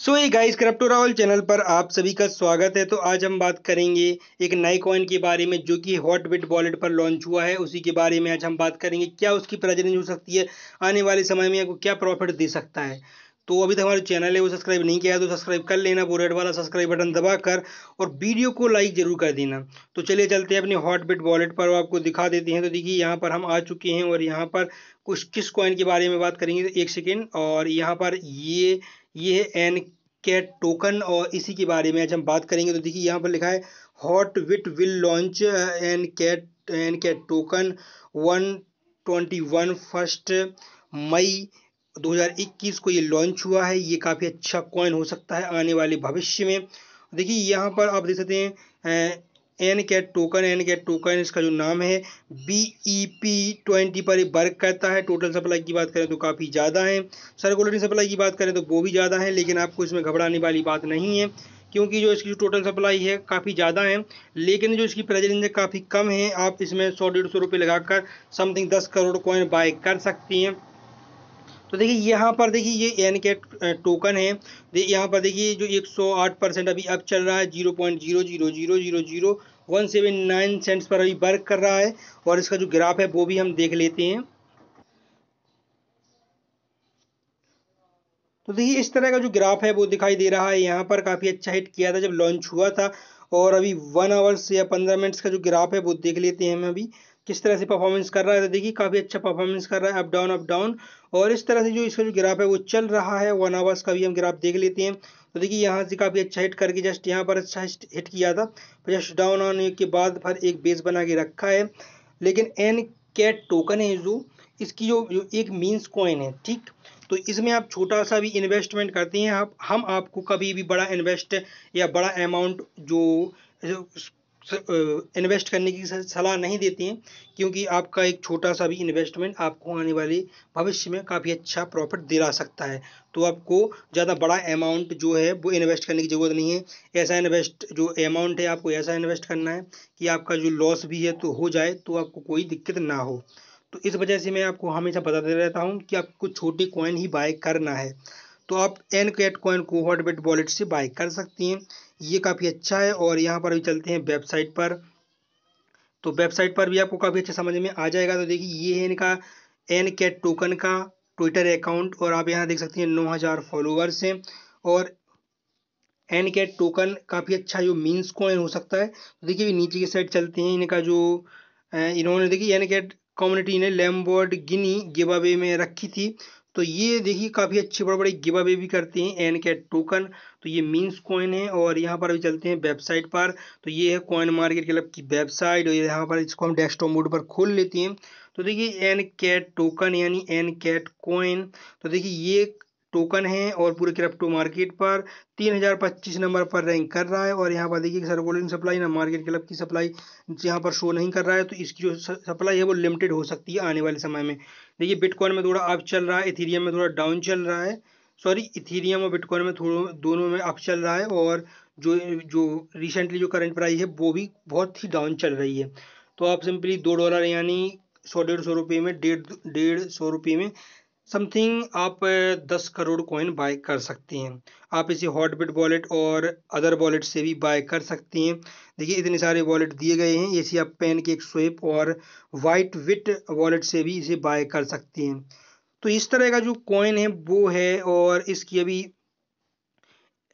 सो ये guys crypto Rawal channel पर आप सभी का स्वागत है तो आज हम बात करेंगे एक नए कॉइन के बारे में जो कि हॉट बिट वॉलेट पर लॉन्च हुआ है उसी के बारे में आज हम बात करेंगे क्या उसकी प्राइज हो सकती है आने वाले समय में आपको क्या प्रॉफिट दे सकता है तो अभी तक हमारे चैनल है वो सब्सक्राइब नहीं किया है तो सब्सक्राइब कर लेना वो रेड वाला सब्सक्राइब बटन दबा कर और वीडियो को लाइक जरूर कर देना तो चलिए चलते हैं अपने हॉटबिट वॉलेट पर आपको दिखा देते हैं तो देखिए यहाँ पर हम आ चुके हैं और यहाँ पर कुछ किस कॉइन के बारे में बात करेंगे तो एक सेकेंड और यहाँ पर ये यह ये है एन के टोकन और इसी के बारे में आज हम बात करेंगे तो देखिए यहाँ पर लिखा है हॉट विट will launch NCAT NCAT token one twenty one first मई 2021 को ये लॉन्च हुआ है ये काफ़ी अच्छा कॉइन हो सकता है आने वाले भविष्य में देखिए यहाँ पर आप देख सकते हैं NCAT token NCAT token इसका जो नाम है बी ई पी ट्वेंटी पर वर्क करता है टोटल सप्लाई की बात करें तो काफ़ी ज़्यादा है सर्कुलेटरी सप्लाई की बात करें तो वो भी ज़्यादा है लेकिन आपको इसमें घबराने वाली बात नहीं है क्योंकि जो इसकी जो टोटल सप्लाई है काफ़ी ज़्यादा है लेकिन जो इसकी प्रेजर काफ़ी कम है आप इसमें सौ डेढ़ सौ रुपये लगाकर समथिंग दस करोड़ कॉइन बाय कर सकती हैं तो देखिए यहाँ पर देखिए ये एन के टोकन है यहाँ पर देखिए जो 108 परसेंट अभी अब चल रहा है zero point zero zero zero zero zero one seven nine cents पर अभी वर्क कर रहा है और इसका जो ग्राफ है वो भी हम देख लेते हैं तो देखिए इस तरह का जो ग्राफ है वो दिखाई दे रहा है यहाँ पर काफ़ी अच्छा हिट किया था जब लॉन्च हुआ था और अभी वन आवर्स या पंद्रह मिनट्स का जो ग्राफ है वो देख लेते हैं हम अभी किस तरह से परफॉर्मेंस कर रहा है तो देखिए काफ़ी अच्छा परफॉर्मेंस कर रहा है अप डाउन अप डाउन और इस तरह से जो इसका जो ग्राफ है वो चल रहा है वन आवर्स का भी हम ग्राफ देख लेते हैं तो देखिए यहाँ से काफ़ी अच्छा हिट करके जस्ट यहाँ पर अच्छा हिट किया था जस्ट डाउन आने के बाद फिर एक बेस बना के रखा है लेकिन एन कैट टोकन है जो इसकी जो, जो एक मीन्स कॉइन है ठीक तो इसमें आप छोटा सा भी इन्वेस्टमेंट करते हैं आप हम आपको कभी भी बड़ा इन्वेस्ट या बड़ा अमाउंट जो, जो इन्वेस्ट करने की सलाह नहीं देती हैं क्योंकि आपका एक छोटा सा भी इन्वेस्टमेंट आपको आने वाले भविष्य में काफ़ी अच्छा प्रॉफिट दिला सकता है तो आपको ज़्यादा बड़ा अमाउंट जो है वो इन्वेस्ट करने की ज़रूरत नहीं है ऐसा इन्वेस्ट जो अमाउंट है आपको ऐसा इन्वेस्ट करना है कि आपका जो लॉस भी है तो हो जाए तो आपको कोई दिक्कत ना हो तो इस वजह से मैं आपको हमेशा बताते रहता हूँ कि आपको छोटी कॉइन ही बाय करना है तो आप एन कैट कॉइन को हॉटबेट वॉलेट से बाय कर सकती हैं ये काफ़ी अच्छा है और यहाँ पर अभी चलते हैं वेबसाइट पर तो वेबसाइट पर भी आपको काफ़ी अच्छा समझ में आ जाएगा तो देखिए ये है इनका एन कैट टोकन का ट्विटर अकाउंट और आप यहाँ देख सकते हैं नौ हज़ार फॉलोअर्स हैं और एन कैट टोकन काफ़ी अच्छा जो मीन्स कॉइन हो सकता है तो देखिए नीचे की साइड चलते हैं इनका जो इन्होंने देखिए एन कैट कम्युनिटी ने लैम्बोर्ड गिनी गिवावे में रखी थी तो ये देखिए काफ़ी अच्छे बड़े बड़े गिव अवे भी करते हैं एन कैट टोकन तो ये मीन्स कॉइन है और यहाँ पर अभी चलते हैं वेबसाइट पर तो ये है कॉइन मार्केट क्लब की वेबसाइट और यहाँ पर इसको हम डेस्कटॉप मोड पर खोल लेते हैं तो देखिए एन कैट टोकन यानी एन कैट कॉइन तो देखिए ये टोकन है और पूरे क्रिप्टो मार्केट पर 3025 नंबर पर रैंक कर रहा है और यहाँ पर देखिए सर्कुलेटिंग सप्लाई ना मार्केट क्लब की सप्लाई यहाँ पर शो नहीं कर रहा है तो इसकी जो सप्लाई है वो लिमिटेड हो सकती है आने वाले समय में देखिए बिटकॉइन में थोड़ा अप चल रहा है इथीरियम में थोड़ा डाउन चल रहा है सॉरी इथीरियम और बिटकॉइन में थोड़ा दोनों में अप चल रहा है और जो जो रिसेंटली जो करंट प्राइस है वो भी बहुत ही डाउन चल रही है तो आप सिंपली दो डॉलर यानी सौ डेढ़ सौ रुपये में डेढ़ डेढ़ सौ रुपये में समथिंग आप दस करोड़ कॉइन बाय कर सकते हैं आप इसे हॉटबिट वॉलेट और अदर वॉलेट से भी बाय कर सकते हैं देखिए इतने सारे वॉलेट दिए गए हैं इसे आप पेन के एक स्वेप और वाइट विट वॉलेट से भी इसे बाय कर सकते हैं तो इस तरह का जो कॉइन है वो है और इसकी अभी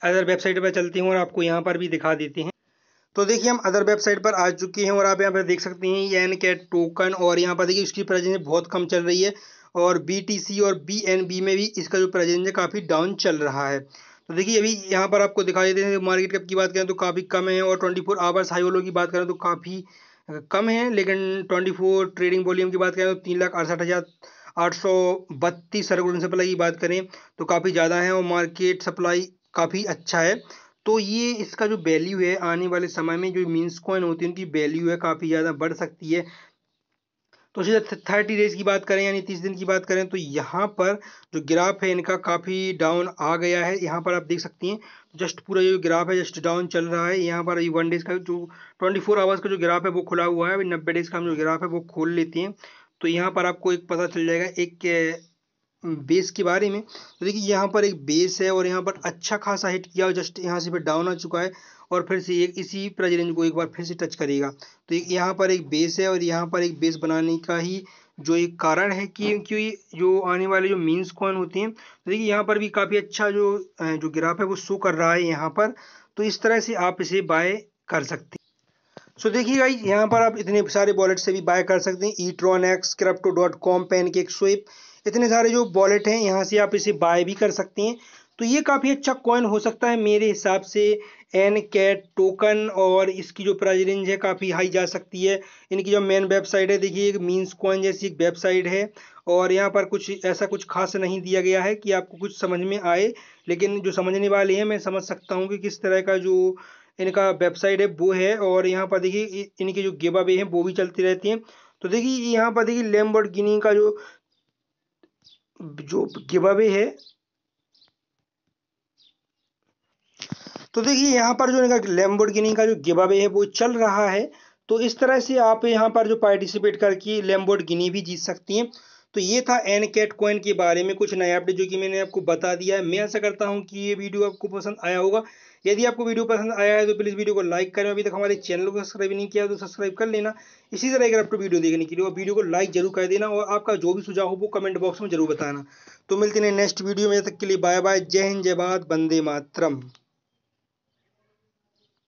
अदर वेबसाइट पर चलते हैं और आपको यहाँ पर भी दिखा देते हैं तो देखिए हम अदर वेबसाइट पर आ चुके हैं और आप यहाँ पर देख सकते हैं एन कैट टोकन और यहाँ पर देखिए इसकी प्राइस बहुत कम चल रही है और बी और बी में भी इसका जो प्रेजेंस है काफ़ी डाउन चल रहा है तो देखिए अभी यहाँ पर आपको दिखा देते हैं मार्केट कैप की बात करें तो काफ़ी कम है और ट्वेंटी फोर आवर्स हाई वालों की बात करें तो काफ़ी कम है लेकिन ट्वेंटी फोर ट्रेडिंग वॉल्यूम की बात करें तो तीन लाख अड़सठ हज़ार आठ सौ बत्तीस सरकुलन सप्लाई की बात करें तो काफ़ी ज़्यादा है और मार्केट सप्लाई काफ़ी अच्छा है तो ये इसका जो वैल्यू है आने वाले समय में जो मीन्स कॉइन होती है उनकी वैल्यू है काफ़ी ज़्यादा बढ़ सकती है तो इसी तरह थर्टी डेज की बात करें यानी तीस दिन की बात करें तो यहाँ पर जो ग्राफ है इनका काफ़ी डाउन आ गया है यहाँ पर आप देख सकती हैं जस्ट पूरा जो ग्राफ है जस्ट डाउन चल रहा है यहाँ पर अभी वन डेज का जो ट्वेंटी फोर आवर्स का जो ग्राफ है वो खुला हुआ है अभी नब्बे डेज का हम जो ग्राफ है वो खोल लेते हैं तो यहाँ पर आपको एक पता चल जाएगा एक बेस के बारे में तो देखिए यहाँ पर एक बेस है और यहाँ पर अच्छा खासा हिट किया और जस्ट यहाँ से फिर डाउन आ चुका है और फिर से एक इसी प्राइज रेंज को एक बार फिर से टच करेगा तो एक यहाँ पर एक बेस है और यहाँ पर एक बेस बनाने का ही जो एक कारण है कि क्योंकि जो आने वाले जो मीन्स कॉइन होते हैं तो देखिए यहाँ पर भी काफ़ी अच्छा जो जो ग्राफ है वो शो कर रहा है यहाँ पर तो इस तरह से आप इसे बाय कर सकते हैं सो so, देखिए भाई यहाँ पर आप इतने सारे वॉलेट से भी बाय कर सकते हैं E Tron X crypto dot com पेन के एक स्वेप इतने सारे जो वॉलेट हैं यहाँ से आप इसे बाय भी कर सकते हैं तो ये काफ़ी अच्छा कॉइन हो सकता है मेरे हिसाब से एन कैट टोकन और इसकी जो प्राइस रेंज है काफ़ी हाई जा सकती है इनकी जो मेन वेबसाइट है देखिए एक मीन्स कॉइन जैसी एक वेबसाइट है और यहाँ पर कुछ ऐसा कुछ खास नहीं दिया गया है कि आपको कुछ समझ में आए लेकिन जो समझने वाले हैं मैं समझ सकता हूँ कि किस तरह का जो इनका वेबसाइट है वो है और यहाँ पर देखिए इनके जो गेबा वे हैं वो भी चलती रहती हैं तो देखिए यहाँ पर देखिए गिनी का जो जो गिव अवे है तो देखिए यहाँ पर जो इनका लेम्बोर्गिनी का जो गिव अवे है वो चल रहा है तो इस तरह से आप यहाँ पर जो पार्टिसिपेट करके लेम्बोर्ड गिनी भी जीत सकती हैं तो ये था एन कैट कॉइन के बारे में कुछ नया अपडेट जो कि मैंने आपको बता दिया है मैं ऐसा करता हूँ कि ये वीडियो आपको पसंद आया होगा यदि आपको वीडियो पसंद आया है तो प्लीज़ वीडियो को लाइक करें अभी तक हमारे चैनल को सब्सक्राइब नहीं किया तो सब्सक्राइब कर लेना इसी तरह अगर आपको वीडियो देखने के लिए और वीडियो को लाइक जरूर कर देना और आपका जो भी सुझाव हो वो कमेंट बॉक्स में जरूर बताना तो मिलते हैं नेक्स्ट वीडियो में तक के लिए बाय बाय जय हिंद जय भारत वंदे मातरम